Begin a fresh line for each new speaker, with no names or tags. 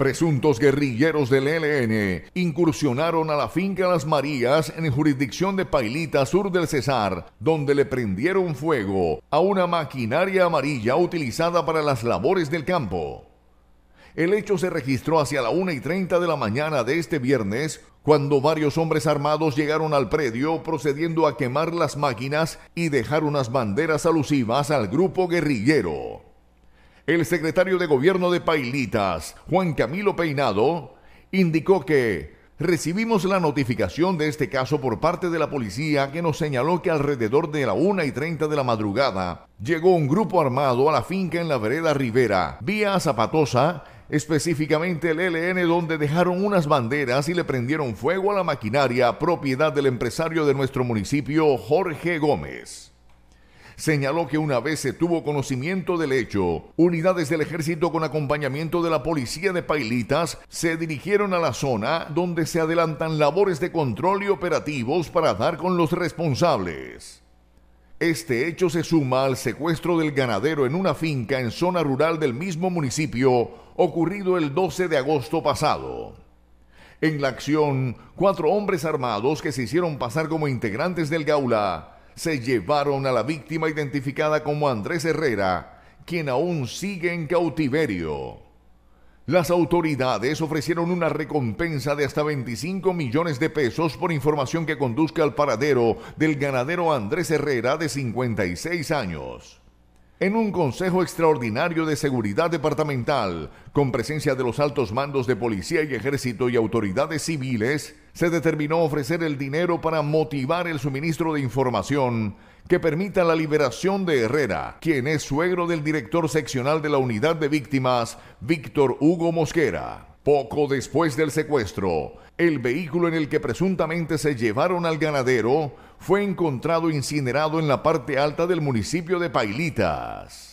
Presuntos guerrilleros del ELN incursionaron a la finca Las Marías en jurisdicción de Pailita, sur del Cesar, donde le prendieron fuego a una maquinaria amarilla utilizada para las labores del campo. El hecho se registró hacia la 1 y 30 de la mañana de este viernes, cuando varios hombres armados llegaron al predio procediendo a quemar las máquinas y dejar unas banderas alusivas al grupo guerrillero. El secretario de Gobierno de Pailitas, Juan Camilo Peinado, indicó que recibimos la notificación de este caso por parte de la policía que nos señaló que alrededor de la 1 y 30 de la madrugada llegó un grupo armado a la finca en la vereda Rivera, vía Zapatosa, específicamente el LN donde dejaron unas banderas y le prendieron fuego a la maquinaria propiedad del empresario de nuestro municipio, Jorge Gómez señaló que una vez se tuvo conocimiento del hecho, unidades del ejército con acompañamiento de la policía de Pailitas se dirigieron a la zona donde se adelantan labores de control y operativos para dar con los responsables. Este hecho se suma al secuestro del ganadero en una finca en zona rural del mismo municipio, ocurrido el 12 de agosto pasado. En la acción, cuatro hombres armados que se hicieron pasar como integrantes del Gaula se llevaron a la víctima identificada como Andrés Herrera, quien aún sigue en cautiverio. Las autoridades ofrecieron una recompensa de hasta 25 millones de pesos por información que conduzca al paradero del ganadero Andrés Herrera de 56 años. En un Consejo Extraordinario de Seguridad Departamental, con presencia de los altos mandos de policía y ejército y autoridades civiles, se determinó ofrecer el dinero para motivar el suministro de información que permita la liberación de Herrera, quien es suegro del director seccional de la unidad de víctimas, Víctor Hugo Mosquera. Poco después del secuestro, el vehículo en el que presuntamente se llevaron al ganadero fue encontrado incinerado en la parte alta del municipio de Pailitas.